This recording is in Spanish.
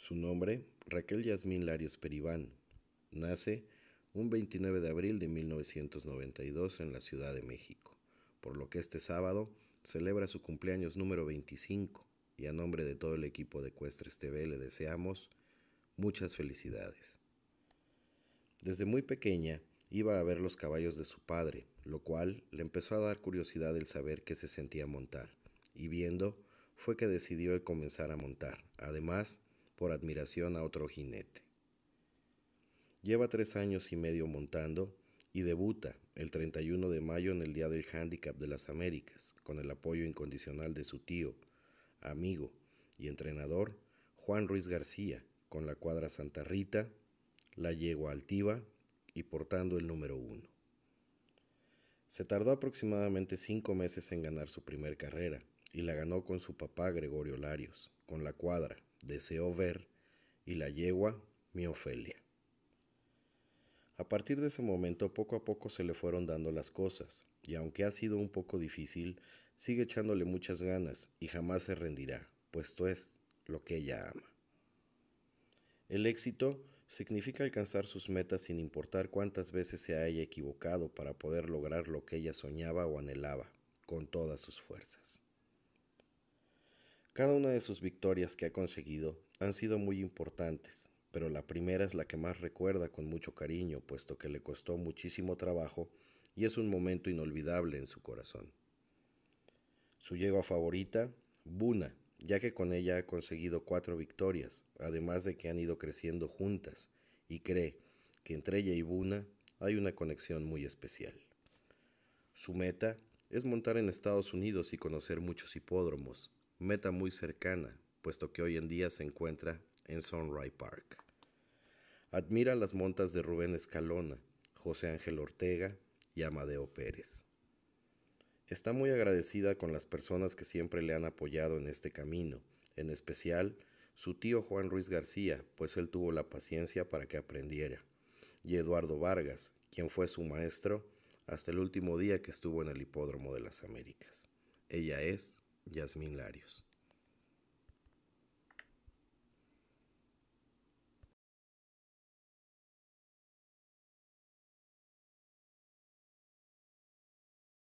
Su nombre, Raquel Yasmín Larios Peribán. Nace un 29 de abril de 1992 en la Ciudad de México, por lo que este sábado celebra su cumpleaños número 25 y a nombre de todo el equipo de Cuestres TV le deseamos muchas felicidades. Desde muy pequeña iba a ver los caballos de su padre, lo cual le empezó a dar curiosidad el saber que se sentía montar, y viendo fue que decidió comenzar a montar. Además, por admiración a otro jinete. Lleva tres años y medio montando y debuta el 31 de mayo en el Día del Handicap de las Américas, con el apoyo incondicional de su tío, amigo y entrenador Juan Ruiz García, con la cuadra Santa Rita, la yegua altiva y portando el número uno. Se tardó aproximadamente cinco meses en ganar su primer carrera, y la ganó con su papá Gregorio Larios, con la cuadra Deseo Ver y la yegua Mi Ofelia. A partir de ese momento poco a poco se le fueron dando las cosas, y aunque ha sido un poco difícil, sigue echándole muchas ganas y jamás se rendirá, puesto es lo que ella ama. El éxito significa alcanzar sus metas sin importar cuántas veces se haya equivocado para poder lograr lo que ella soñaba o anhelaba, con todas sus fuerzas. Cada una de sus victorias que ha conseguido han sido muy importantes, pero la primera es la que más recuerda con mucho cariño, puesto que le costó muchísimo trabajo y es un momento inolvidable en su corazón. Su yegua favorita, Buna, ya que con ella ha conseguido cuatro victorias, además de que han ido creciendo juntas, y cree que entre ella y Buna hay una conexión muy especial. Su meta es montar en Estados Unidos y conocer muchos hipódromos, meta muy cercana, puesto que hoy en día se encuentra en Sunrise Park. Admira las montas de Rubén Escalona, José Ángel Ortega y Amadeo Pérez. Está muy agradecida con las personas que siempre le han apoyado en este camino, en especial su tío Juan Ruiz García, pues él tuvo la paciencia para que aprendiera, y Eduardo Vargas, quien fue su maestro hasta el último día que estuvo en el Hipódromo de las Américas. Ella es Yasmín Larios.